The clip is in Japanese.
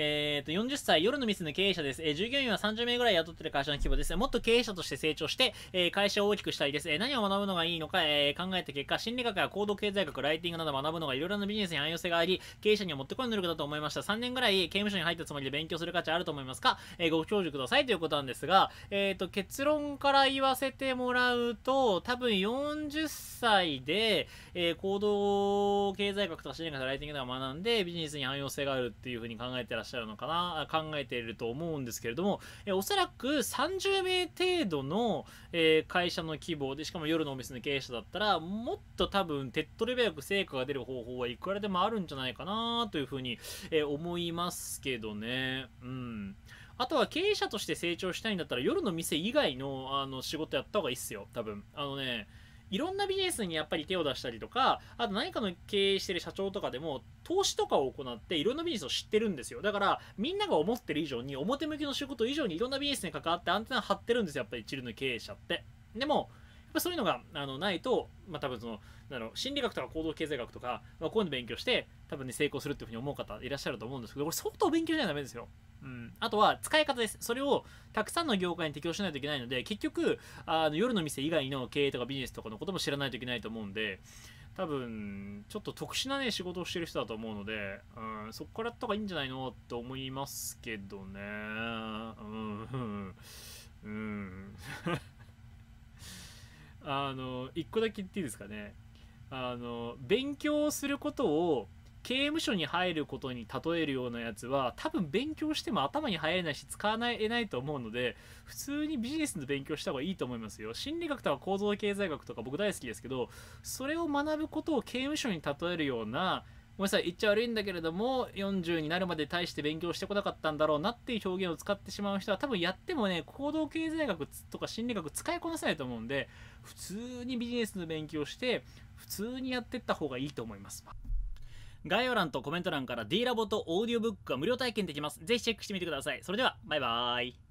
えっ、ー、と、40歳、夜の店の経営者です。えー、従業員は30名ぐらい雇ってる会社の規模です。もっと経営者として成長して、えー、会社を大きくしたいです。え何を学ぶのがいいのか、え考えた結果、心理学や行動経済学、ライティングなど学ぶのがいろいろなビジネスに汎用性があり、経営者にはもってこいの努力だと思いました。3年ぐらい刑務所に入ったつもりで勉強する価値あると思いますか、えご教授くださいということなんですが、えっ、と、結論から言わせてもらうと、多分40歳で、え行動経済学とか心理学、ライティングなど学んで、ビジネスに汎用性があるっていうふうに考えてらっしゃるしゃるのかな考えていると思うんですけれども、えおそらく30名程度の、え会社の規模でしかも夜のお店の経営者だったらもっと多分手っ取り早く成果が出る方法はいくらでもあるんじゃないかなというふうに、え思いますけどね。うんあとは経営者として成長したいんだったら夜の店以外のあの仕事やった方がいいっすよ、多分。あのね、いろんなビジネスにやっぱり手を出したりとか、あと何かの経営してる社長とかでも、投資とかを行っていろんなビジネスを知ってるんですよ。だから、みんなが思ってる以上に、表向きの仕事以上にいろんなビジネスに関わってアンテナ張ってるんですよ、やっぱりチルの経営者って。でも、やっぱそういうのがあのないと、まあ、多分そのなの心理学とか行動経済学とか、まあ、こういうの勉強して多分ね成功するっていうふうに思う方いらっしゃると思うんですけどこれ相当勉強じゃダメですようん、あとは使い方です。それをたくさんの業界に適用しないといけないので、結局、あの夜の店以外の経営とかビジネスとかのことも知らないといけないと思うんで、多分、ちょっと特殊なね、仕事をしてる人だと思うので、うん、そこからやった方がいいんじゃないのと思いますけどね。うん、うん。あの、一個だけ言っていいですかね。あの、勉強することを、刑務所に入ることに例えるようなやつは多分勉強しても頭に入れないし使わないえないと思うので普通にビジネスの勉強した方がいいと思いますよ心理学とか構造経済学とか僕大好きですけどそれを学ぶことを刑務所に例えるようなごめんなさい言っちゃ悪いんだけれども40になるまで大して勉強してこなかったんだろうなっていう表現を使ってしまう人は多分やってもね行動経済学とか心理学使いこなせないと思うんで普通にビジネスの勉強して普通にやってった方がいいと思います。概要欄とコメント欄から D ラボとオーディオブックが無料体験できます。ぜひチェックしてみてください。それでは、バイバーイ。